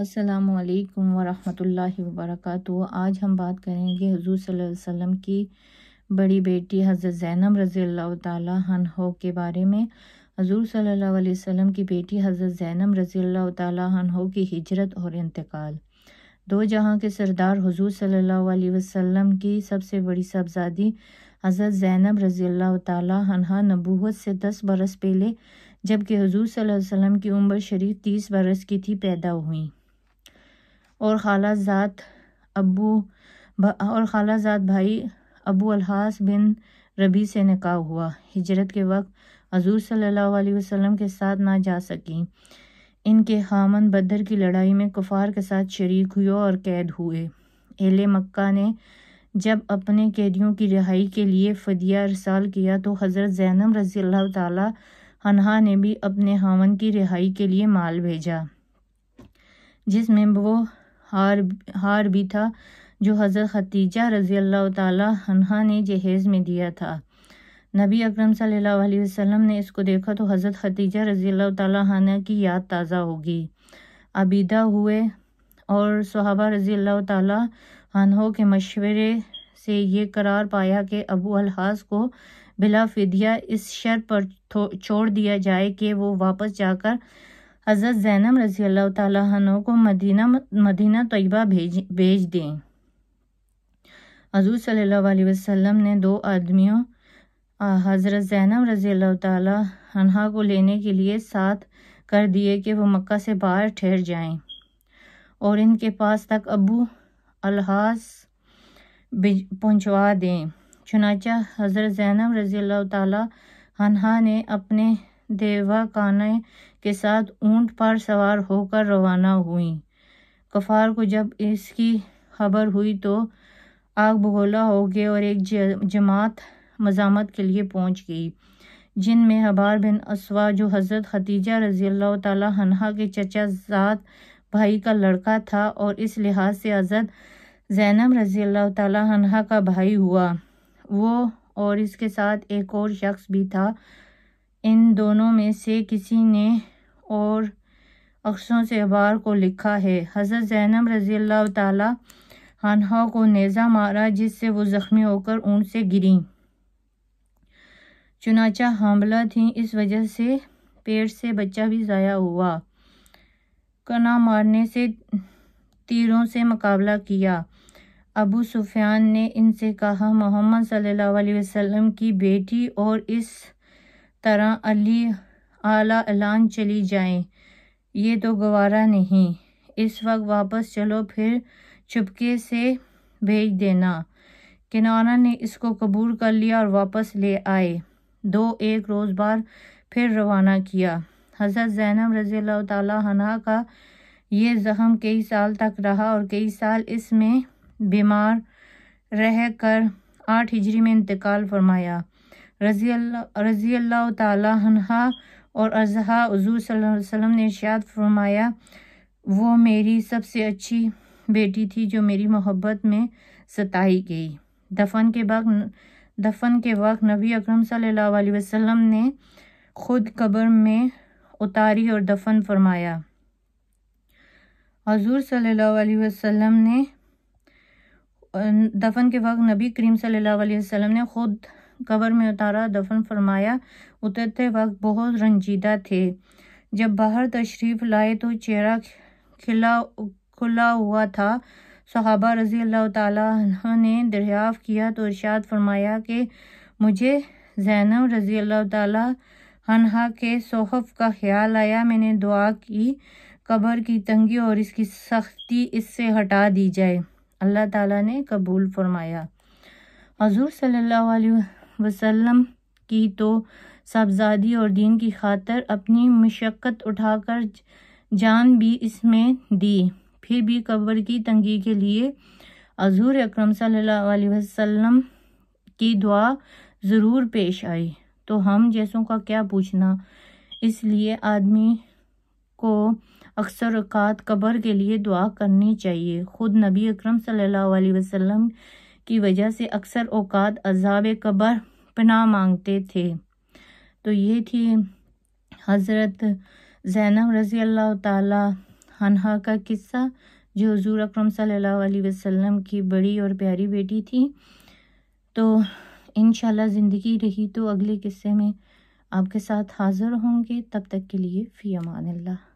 अस्सलाम वालेकुम वरहमतुल्लाहि आज हम बात करेंगे हजूर सल्लल्लाहु अलैहि की बड़ी बेटी हज़रत ज़ैनब रज़ी अल्लाह के बारे में हजूर सल्लल्लाहु वसम की बेटी हज़रत ज़ैनब रज़ी अल्लाह की हिजरत और इंतकाल दो जहाँ के सरदार हजूर सल्लल्लाहु वसम की सबसे बड़ी साहबजादी हज़रत ज़ैनब रज़ी अल्लाह तहा नबूत से दस बरस पहले जबकि हजूर सल्लल्लाहु अलैहि की उम्र शरीफ तीस बरस की थी पैदा हुई और ख़ाला ज़ात अबू और ख़ाला ज़ात भाई अबू अलहास बिन रबी से निकाह हुआ हिजरत के वक्त हजूर सल्ला वसम के साथ ना जा सकें इनके हामन बदर की लड़ाई में कुफार के साथ शरीक हुए और कैद हुए एल मक्का ने जब अपने कैदियों की रिहाई के लिए फदिया रसाल किया तो हज़रत जैनम रजी अल्लाह तहा ने भी अपने हामन की रिहाई के लिए माल भेजा जिसमें वो हार हार भी था जो हज़रत खतीजा रज़ी अल्लाह तह ने जहेज़ में दिया था नबी अकरम सल्लल्लाहु अलैहि वसल्लम ने इसको देखा तो हज़रत खतीजा रज़ी अल्लाह तह की याद ताज़ा होगी अबीदा हुए और सहाबा रज़ी अल्लाह तहों के मशवरे से ये करार पाया कि अबू अलहास को बिला फिदिया इस शर पर छोड़ दिया जाए कि वो वापस जाकर हज़रत ज़ैनब रजी अल्लाह तु को मदीना मदीना तयबा भेज भेज दें हजूर सल्लल्लाहु अलैहि वसल्लम ने दो आदमियों हज़रत ज़ैनब रजी अल्लाह तहा को लेने के लिए साथ कर दिए कि वो मक्का से बाहर ठहर जाएं और इनके पास तक अबू अलहास पहुंचवा दें चुनाचा हज़रत ज़ैनब रज़ी अल्लाह तनहा ने अपने देवा काना के साथ ऊंट पर सवार होकर रवाना हुई कफार को जब इसकी खबर हुई तो आग बगोला हो गए और एक जमात मजामत के लिए पहुंच गई जिनमें हबार बिन असवा जो हज़रत खतीजा रजी अल्लाह तहा के चचा जात भाई का लड़का था और इस लिहाज से हज़रत जैनब रजी अल्लाह तहा का भाई हुआ वो और इसके साथ एक और शख्स भी था इन दोनों में से किसी ने और अक्सों से अबार को लिखा है हज़रत ज़ैनब रज़ी अल्लाह तहा को नेज़ा मारा जिससे वो ज़ख्मी होकर ऊँट से गिरी चुनाचा हमला थी इस वजह से पेड़ से बच्चा भी ज़ाया हुआ कना मारने से तीरों से मुकाबला किया अबू सुफियान ने इनसे कहा मोहम्मद सल्लल्लाहु अलैहि वसल्लम की बेटी और इस तरह अली आला अलान चली जाएं ये तो गवारा नहीं इस वक्त वापस चलो फिर चुपके से भेज देना किनारा ने इसको कबूल कर लिया और वापस ले आए दो एक रोज़ बार फिर रवाना किया हज़रत जैनब रज़ी अल्लाह का ये ज़ख़म कई साल तक रहा और कई साल इसमें बीमार रह कर आठ हिजरी में इंतकाल फरमाया रज़ी अल्लाह रज़ी अल्लाह तह और अजहा हजूर वसल्लम ने इर्शाद फरमाया वो मेरी सबसे अच्छी बेटी थी जो मेरी मोहब्बत में सताई गई दफन के वक्त दफन के वक्त नबी अकरम सल्लल्लाहु अलैहि वसल्लम ने खुद कब्र में उतारी और दफन फरमाया हजूर सल्लल्लाहु अलैहि वसल्लम ने दफन के वक्त नबी करीम सल्लल्लाहु अलैहि वसल्लम ने खुद कबर में उतारा दफन फरमाया उतरते वक्त बहुत रंजीदा थे जब बाहर तशरीफ़ लाए तो चेहरा खिला खुला हुआ था सहाबा रज़ी अल्लाह ताली ने दरियाफ़ किया तो इर्शाद फरमाया कि मुझे जैनब रज़ी अल्लाह ताली के सोहफ का ख्याल आया मैंने दुआ की कबर की तंगी और इसकी सख्ती इससे हटा दी जाए अल्लाह ताला ने कबूल फरमाया हजूर सल्लल्लाहु अलैहि वसल्लम की तो साहबजादी और दीन की खातर अपनी मशक्क़त उठाकर जान भी इसमें दी फिर भी कब्र की तंगी के लिए हजूर अक्रम वसल्लम की दुआ ज़रूर पेश आई तो हम जैसों का क्या पूछना इसलिए आदमी को अक्सर अकात कब्र के लिए दुआ करनी चाहिए ख़ुद नबी अक्रम सल्लल्लाहु अलैहि वसल्लम की वजह से अक्सर औकात अजाब कबर पना मांगते थे तो ये थी हज़रत जैनब रज़ी अल्लाह तहा का किस्सा जो हजूर अक्रम वसल्लम की बड़ी और प्यारी बेटी थी तो इन ज़िंदगी रही तो अगले किस्से में आपके साथ हाज़िर होंगे तब तक के लिए फ़ी अमान अल्लाह